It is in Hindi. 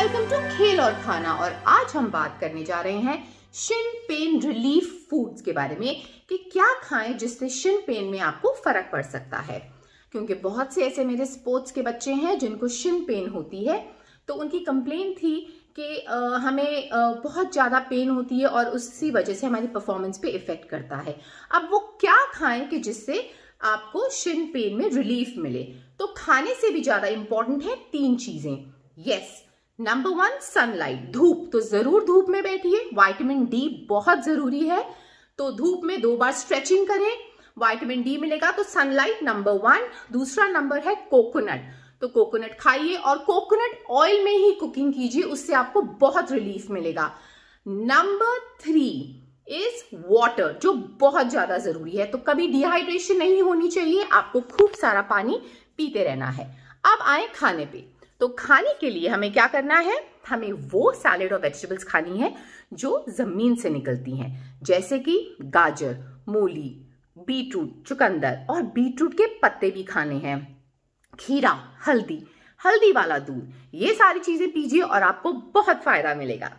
वेलकम टू खेल और खाना और आज हम बात करने जा रहे हैं शिन पेन रिलीफ फूड्स के बारे में कि क्या खाएं जिससे शिन पेन में आपको फर्क पड़ सकता है क्योंकि बहुत से ऐसे मेरे स्पोर्ट्स के बच्चे हैं जिनको शिन पेन होती है तो उनकी कंप्लेन थी कि हमें बहुत ज़्यादा पेन होती है और उसी वजह से हमारी परफॉर्मेंस पे इफेक्ट करता है अब वो क्या खाएं कि जिससे आपको शिन पेन में रिलीफ मिले तो खाने से भी ज़्यादा इम्पॉर्टेंट है तीन चीज़ें yes yes, number one sunlight धूप तो जरूर धूप में बैठिए वाइटामिन डी बहुत जरूरी है तो धूप में दो बार स्ट्रेचिंग करें वाइटामिन डी मिलेगा तो सनलाइट नंबर वन दूसरा नंबर है कोकोनट तो कोकोनट खाइए और कोकोनट ऑयल में ही कुकिंग कीजिए उससे आपको बहुत रिलीफ मिलेगा नंबर थ्री इज वाटर जो बहुत ज्यादा जरूरी है तो कभी डिहाइड्रेशन नहीं होनी चाहिए आपको खूब सारा पानी पीते रहना है अब आए खाने पे तो खाने के लिए हमें क्या करना है हमें वो सैलेड और वेजिटेबल्स खानी है जो ज़मीन से निकलती हैं जैसे कि गाजर मूली बीटरूट चुकंदर और बीटरूट के पत्ते भी खाने हैं खीरा हल्दी हल्दी वाला दूध ये सारी चीज़ें पीजिए और आपको बहुत फ़ायदा मिलेगा